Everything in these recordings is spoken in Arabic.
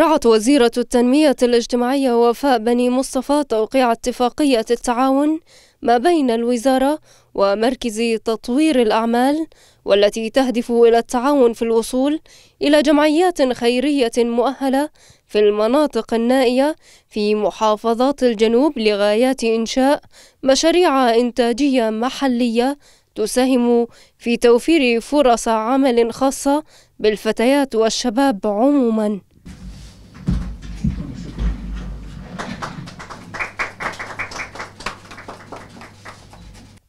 رعت وزيرة التنمية الاجتماعية وفاء بني مصطفى توقيع اتفاقية التعاون ما بين الوزارة ومركز تطوير الأعمال والتي تهدف إلى التعاون في الوصول إلى جمعيات خيرية مؤهلة في المناطق النائية في محافظات الجنوب لغايات إنشاء مشاريع إنتاجية محلية تساهم في توفير فرص عمل خاصة بالفتيات والشباب عموماً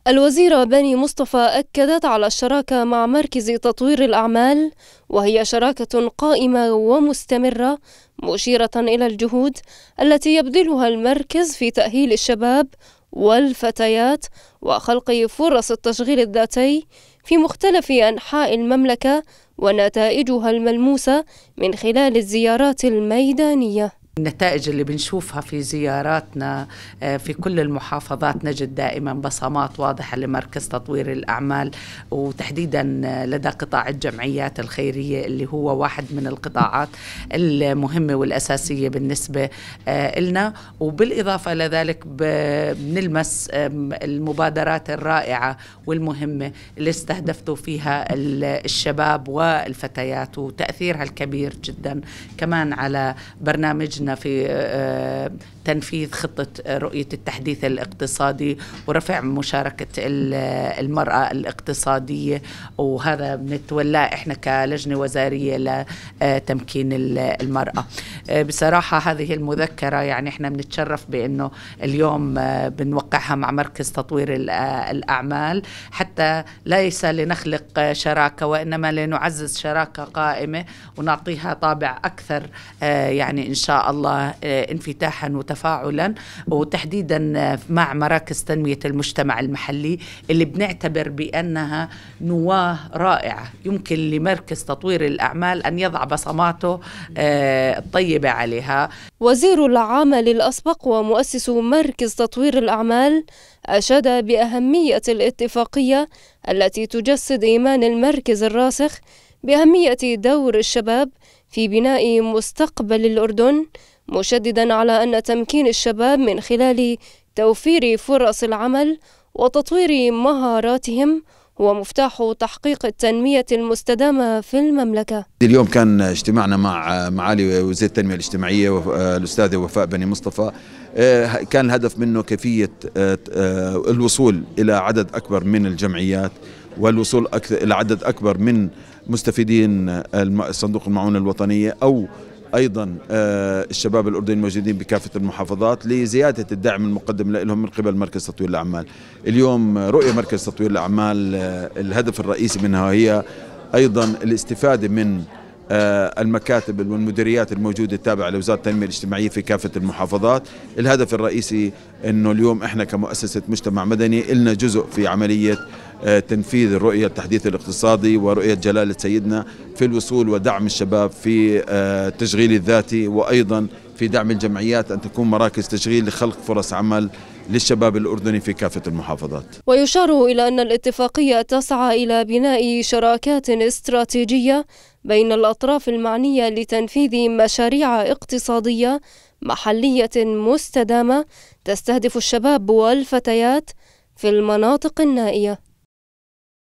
الوزيرة بني مصطفى أكدت على الشراكة مع مركز تطوير الأعمال وهي شراكة قائمة ومستمرة مشيرة إلى الجهود التي يبذلها المركز في تأهيل الشباب والفتيات وخلق فرص التشغيل الذاتي في مختلف أنحاء المملكة ونتائجها الملموسة من خلال الزيارات الميدانية النتائج اللي بنشوفها في زياراتنا آه، في كل المحافظات نجد دائما بصمات واضحة لمركز تطوير الأعمال وتحديدا لدى قطاع الجمعيات الخيرية اللي هو واحد من القطاعات المهمة والأساسية بالنسبة آه، لنا وبالإضافة لذلك بنلمس المبادرات الرائعة والمهمة اللي استهدفتوا فيها الشباب والفتيات وتأثيرها الكبير جدا كمان على برنامجنا في آه، آه، تنفيذ خطة آه، رؤية التحديث الاقتصادي ورفع مشاركة المرأة الاقتصادية وهذا بنتولاه احنا كلجنة وزارية لتمكين المرأة بصراحة هذه المذكرة يعني احنا بنتشرف بانه اليوم بنوقعها مع مركز تطوير الاعمال حتى ليس لنخلق شراكة وانما لنعزز شراكة قائمة ونعطيها طابع اكثر يعني ان شاء الله الله آه، انفتاحا وتفاعلا وتحديدا آه، مع مراكز تنمية المجتمع المحلي اللي بنعتبر بأنها نواة رائعة يمكن لمركز تطوير الأعمال أن يضع بصماته آه، الطيبة عليها وزير العمل الأسبق ومؤسس مركز تطوير الأعمال أشاد بأهمية الاتفاقية التي تجسد إيمان المركز الراسخ بأهمية دور الشباب في بناء مستقبل الأردن مشددا على أن تمكين الشباب من خلال توفير فرص العمل وتطوير مهاراتهم هو مفتاح تحقيق التنمية المستدامة في المملكة اليوم كان اجتماعنا مع معالي وزير التنمية الاجتماعية الأستاذة وفاء بني مصطفى آه، كان الهدف منه كيفية آه، آه، الوصول إلى عدد أكبر من الجمعيات والوصول أكثر إلى عدد أكبر من مستفيدين صندوق المعونة الوطنية أو ايضا آه، الشباب الاردني الموجودين بكافه المحافظات لزياده الدعم المقدم لهم من قبل مركز تطوير الاعمال. اليوم رؤيه مركز تطوير الاعمال آه، الهدف الرئيسي منها هي ايضا الاستفاده من آه، المكاتب والمديريات الموجوده التابعه لوزاره التنميه الاجتماعيه في كافه المحافظات، الهدف الرئيسي انه اليوم احنا كمؤسسه مجتمع مدني النا جزء في عمليه آه، تنفيذ الرؤية التحديث الاقتصادي ورؤية جلالة سيدنا في الوصول ودعم الشباب في التشغيل آه، الذاتي وأيضا في دعم الجمعيات أن تكون مراكز تشغيل لخلق فرص عمل للشباب الأردني في كافة المحافظات ويشار إلى أن الاتفاقية تسعى إلى بناء شراكات استراتيجية بين الأطراف المعنية لتنفيذ مشاريع اقتصادية محلية مستدامة تستهدف الشباب والفتيات في المناطق النائية